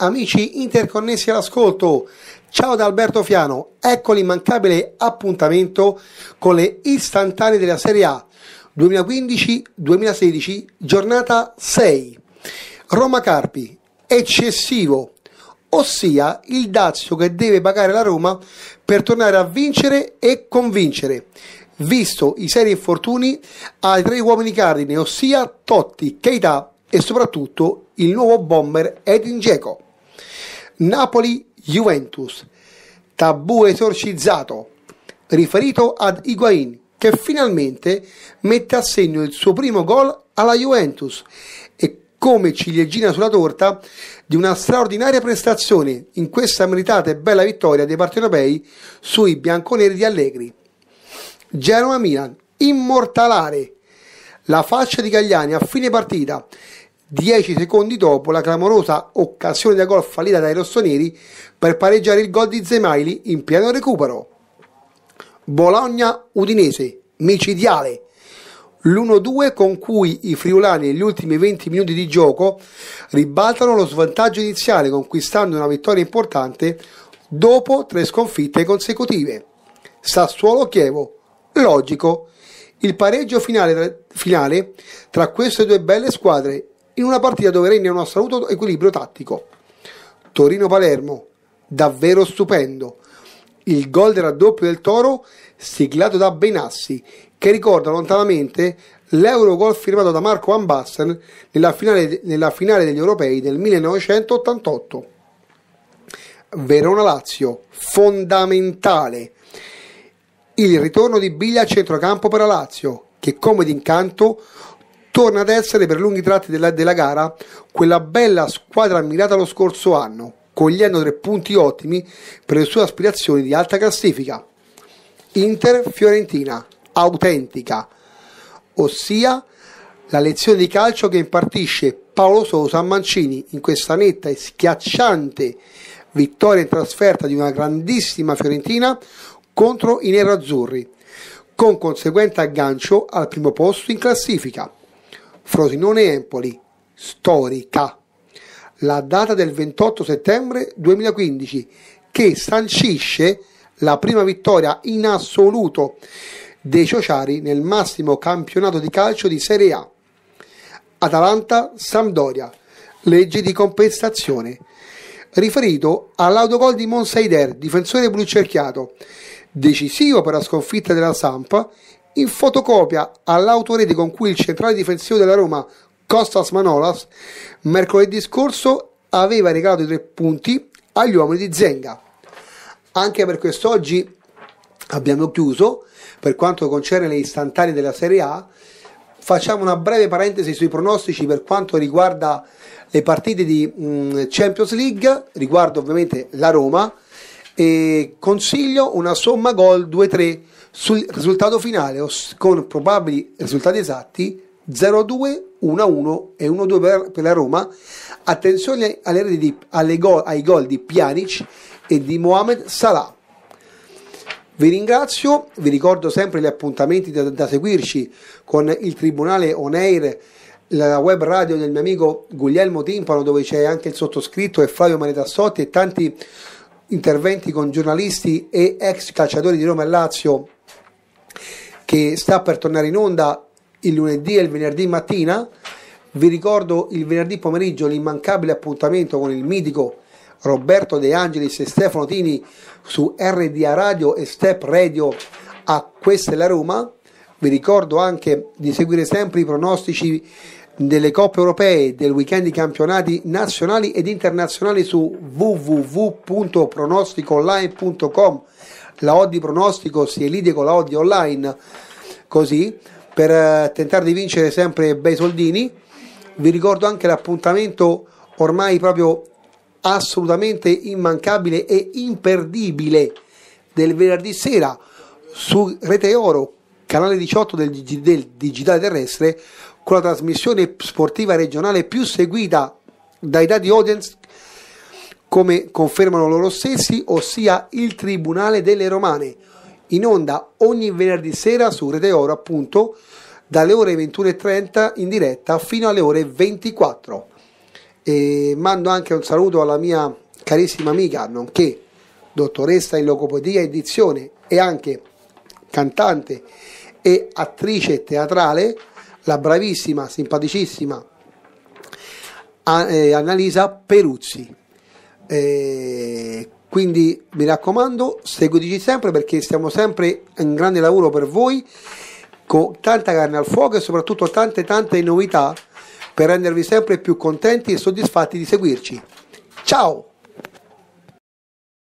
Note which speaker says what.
Speaker 1: Amici interconnessi all'ascolto, ciao da Alberto Fiano, ecco l'immancabile appuntamento con le istantanee della Serie A 2015-2016, giornata 6. Roma Carpi, eccessivo, ossia il dazio che deve pagare la Roma per tornare a vincere e convincere, visto i seri infortuni ai tre uomini cardine, ossia Totti, Keita e soprattutto il nuovo bomber Edin Dzeko. Napoli-Juventus. Tabù esorcizzato, riferito ad Higuain, che finalmente mette a segno il suo primo gol alla Juventus e come ciliegina sulla torta di una straordinaria prestazione in questa meritata e bella vittoria dei partenopei sui bianconeri di Allegri. Genoa-Milan, immortalare la faccia di Gagliani a fine partita 10 secondi dopo la clamorosa occasione da gol fallita dai rossoneri per pareggiare il gol di Zemaili in pieno recupero. Bologna-Udinese, micidiale. L'1-2 con cui i friulani negli ultimi 20 minuti di gioco ribaltano lo svantaggio iniziale conquistando una vittoria importante dopo tre sconfitte consecutive. Sassuolo-Chievo, logico. Il pareggio finale, finale, tra queste due belle squadre in una partita dove regna un assoluto equilibrio tattico. Torino-Palermo, davvero stupendo. Il gol del raddoppio del Toro, siglato da Benassi, che ricorda lontanamente l'Eurogol firmato da Marco Van Basten nella finale, nella finale degli europei del 1988. Verona-Lazio, fondamentale. Il ritorno di Biglia a centrocampo per la Lazio, che come d'incanto torna ad essere per lunghi tratti della, della gara quella bella squadra ammirata lo scorso anno, cogliendo tre punti ottimi per le sue aspirazioni di alta classifica. Inter-Fiorentina, autentica, ossia la lezione di calcio che impartisce Paolo Sousa a Mancini in questa netta e schiacciante vittoria in trasferta di una grandissima Fiorentina contro i nerazzurri, con conseguente aggancio al primo posto in classifica. Frosinone-Empoli, storica. La data del 28 settembre 2015 che sancisce la prima vittoria in assoluto dei Ciociari nel massimo campionato di calcio di Serie A. Atalanta-Sampdoria, legge di compensazione. Riferito all'autogol di Monseider, difensore blucerchiato, decisivo per la sconfitta della Sampa in fotocopia all'autorete con cui il centrale difensivo della Roma, Costas Manolas, mercoledì scorso aveva regalato i tre punti agli uomini di Zenga. Anche per quest'oggi abbiamo chiuso, per quanto concerne le istantanee della Serie A, facciamo una breve parentesi sui pronostici per quanto riguarda le partite di mm, Champions League, riguardo ovviamente la Roma, e consiglio una somma gol 2-3 sul risultato finale con probabili risultati esatti 0-2, 1-1 e 1-2 per, per la Roma. Attenzione di, gol, ai gol di Pjanic e di Mohamed Salah. Vi ringrazio, vi ricordo sempre gli appuntamenti da, da seguirci con il Tribunale Oneir, la web radio del mio amico Guglielmo Timpano dove c'è anche il sottoscritto e Flavio Manetassotti e tanti interventi con giornalisti e ex calciatori di Roma e Lazio che sta per tornare in onda il lunedì e il venerdì mattina. Vi ricordo il venerdì pomeriggio l'immancabile appuntamento con il mitico Roberto De Angelis e Stefano Tini su RDA Radio e Step Radio a Questa è la Roma. Vi ricordo anche di seguire sempre i pronostici delle coppe europee, del weekend di campionati nazionali ed internazionali su www.pronosticoonline.com. La odd di pronostico si elide con la odd online, così per eh, tentare di vincere sempre bei soldini. Vi ricordo anche l'appuntamento ormai proprio assolutamente immancabile e imperdibile del venerdì sera su Rete Oro, canale 18 del, del digitale terrestre con la trasmissione sportiva regionale più seguita dai dati audience come confermano loro stessi, ossia il Tribunale delle Romane, in onda ogni venerdì sera su Rete Oro appunto dalle ore 21.30 in diretta fino alle ore 24. E mando anche un saluto alla mia carissima amica, nonché dottoressa in logopedia e dizione e anche cantante e attrice teatrale la bravissima, simpaticissima eh, Annalisa Peruzzi. Eh, quindi mi raccomando, seguiteci sempre perché stiamo sempre in grande lavoro per voi, con tanta carne al fuoco e soprattutto tante tante novità per rendervi sempre più contenti e soddisfatti di seguirci. Ciao!